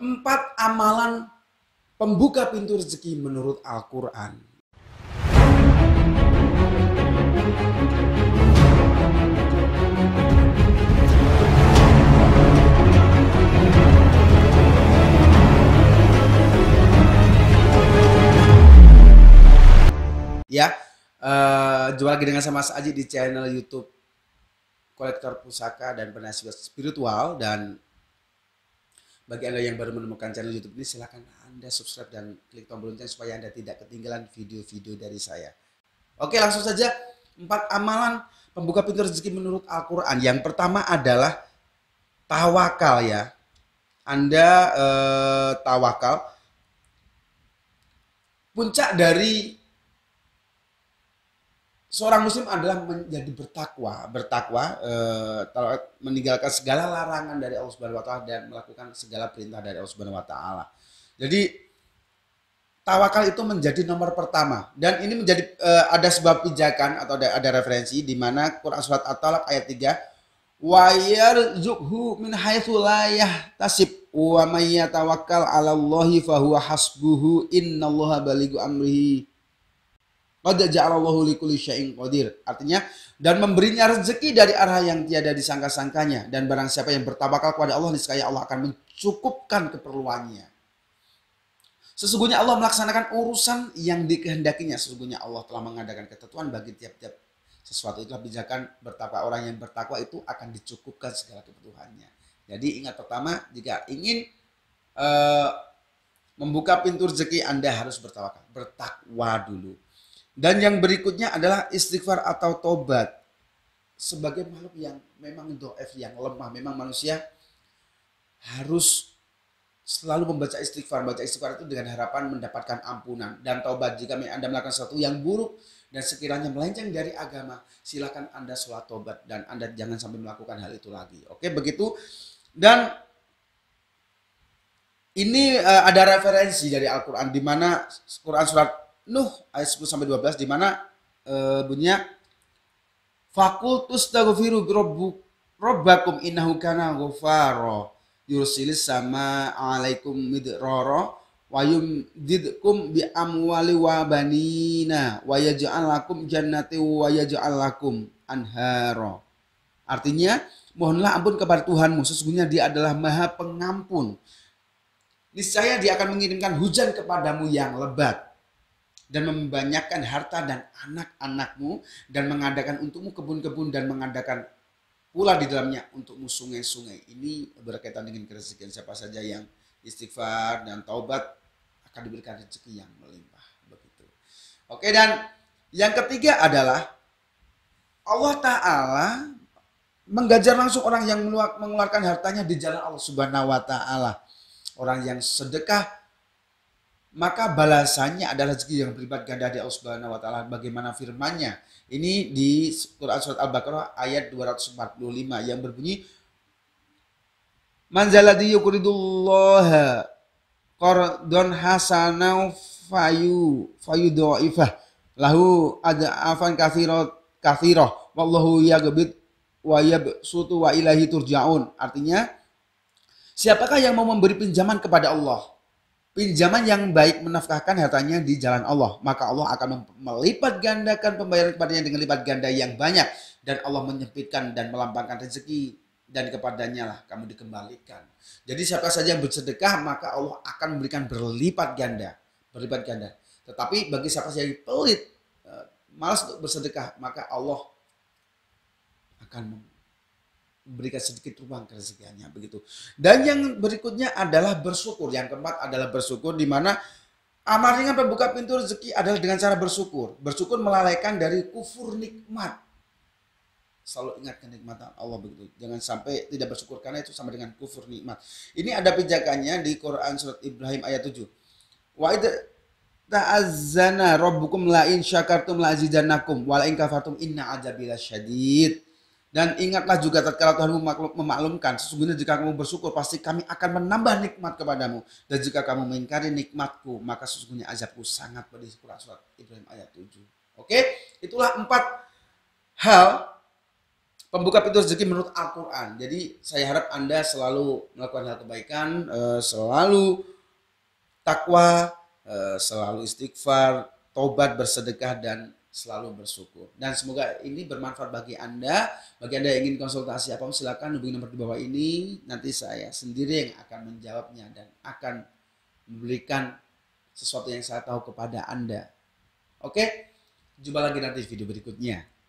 empat amalan pembuka pintu rezeki menurut Al-Quran. Ya, uh, eh, jual lagi dengan sama Mas Aji di channel YouTube Kolektor Pusaka dan Penasihat Spiritual dan bagi Anda yang baru menemukan channel YouTube ini, silahkan Anda subscribe dan klik tombol lonceng supaya Anda tidak ketinggalan video-video dari saya. Oke, langsung saja. Empat amalan pembuka pintu rezeki menurut Al-Quran. Yang pertama adalah tawakal ya. Anda eh, tawakal. Puncak dari seorang muslim adalah menjadi bertakwa, bertakwa eh, meninggalkan segala larangan dari Allah Subhanahu wa taala dan melakukan segala perintah dari Allah Subhanahu wa taala. Jadi tawakal itu menjadi nomor pertama dan ini menjadi eh, ada sebab pijakan atau ada, ada referensi di mana Quran surat At-Talaq ayat 3 wa yarzuqhu min haitsu la yahtasib wa may yatawakkal 'ala Allahi fa hasbuhu innallaha balighu amrihi Qad ja'alallahu likulli syai'in qadir. Artinya dan memberinya rezeki dari arah yang tiada disangka-sangkanya dan barang siapa yang bertabakal kepada Allah niscaya Allah akan mencukupkan keperluannya. Sesungguhnya Allah melaksanakan urusan yang dikehendakinya. Sesungguhnya Allah telah mengadakan ketentuan bagi tiap-tiap sesuatu itulah bijakan bertakwa orang yang bertakwa itu akan dicukupkan segala kebutuhannya jadi ingat pertama jika ingin uh, membuka pintu rezeki anda harus bertawakal bertakwa dulu dan yang berikutnya adalah istighfar atau tobat. Sebagai makhluk yang memang doef, yang lemah. Memang manusia harus selalu membaca istighfar. Baca istighfar itu dengan harapan mendapatkan ampunan dan tobat. Jika Anda melakukan sesuatu yang buruk dan sekiranya melenceng dari agama, silakan Anda sholat tobat Dan Anda jangan sampai melakukan hal itu lagi. Oke, begitu. Dan ini eh, ada referensi dari Al-Quran di mana Quran surat Nuh ayat 10 sampai 12 di mana e, bunyinya Fakultus taghfiru rabbakum innahu kana ghafara yursilis sama alaikum midrara wa yumdidkum bi amwali wa banina wa yaj'al lakum jannati wa yaj'al lakum anhara. Artinya, mohonlah ampun kepada Tuhanmu, sesungguhnya Dia adalah Maha Pengampun. Niscaya Dia akan mengirimkan hujan kepadamu yang lebat dan membanyakkan harta dan anak-anakmu dan mengadakan untukmu kebun-kebun dan mengadakan pula di dalamnya untukmu sungai-sungai. Ini berkaitan dengan kerezekian siapa saja yang istighfar dan taubat akan diberikan rezeki yang melimpah begitu. Oke dan yang ketiga adalah Allah Ta'ala menggajar langsung orang yang mengeluarkan hartanya di jalan Allah Subhanahu wa taala. Orang yang sedekah maka balasannya adalah rezeki yang berlipat ganda dari Allah Subhanahu wa taala bagaimana firman-Nya. Ini di Quran surat Al-Baqarah ayat 245 yang berbunyi Man zalladzi yuqridullaha qardan hasanau fayu fayu do'ifah lahu ada afan kathiro kathiro wallahu yagbid wa yabsutu wa ilahi turjaun artinya siapakah yang mau memberi pinjaman kepada Allah Pinjaman yang baik menafkahkan hartanya di jalan Allah, maka Allah akan melipat gandakan pembayaran kepadanya dengan lipat ganda yang banyak dan Allah menyempitkan dan melambangkan rezeki dan kepadanya lah kamu dikembalikan. Jadi siapa saja yang bersedekah maka Allah akan memberikan berlipat ganda, berlipat ganda. Tetapi bagi siapa saja yang pelit, eh, malas untuk bersedekah, maka Allah akan memberikan berikan sedikit ruang rezekinya begitu. Dan yang berikutnya adalah bersyukur. Yang keempat adalah bersyukur di mana amar ringan pembuka pintu rezeki adalah dengan cara bersyukur. Bersyukur melalaikan dari kufur nikmat. Selalu ingat kenikmatan Allah begitu. Jangan sampai tidak bersyukur karena itu sama dengan kufur nikmat. Ini ada pijakannya di Quran surat Ibrahim ayat 7. Wa ta'azzana rabbukum la in syakartum la azidannakum wa la in kafartum inna adzabi syadid dan ingatlah juga tatkala Tuhan memaklumkan, sesungguhnya jika kamu bersyukur pasti kami akan menambah nikmat kepadamu. Dan jika kamu mengingkari nikmatku, maka sesungguhnya azabku sangat pedih. Quran surat Ibrahim ayat 7. Oke, itulah empat hal pembuka pintu rezeki menurut Al-Quran. Jadi saya harap Anda selalu melakukan hal kebaikan, eh, selalu takwa, eh, selalu istighfar, tobat, bersedekah, dan selalu bersyukur. Dan semoga ini bermanfaat bagi Anda. Bagi Anda yang ingin konsultasi apa silakan hubungi nomor di bawah ini. Nanti saya sendiri yang akan menjawabnya dan akan memberikan sesuatu yang saya tahu kepada Anda. Oke? Jumpa lagi nanti video berikutnya.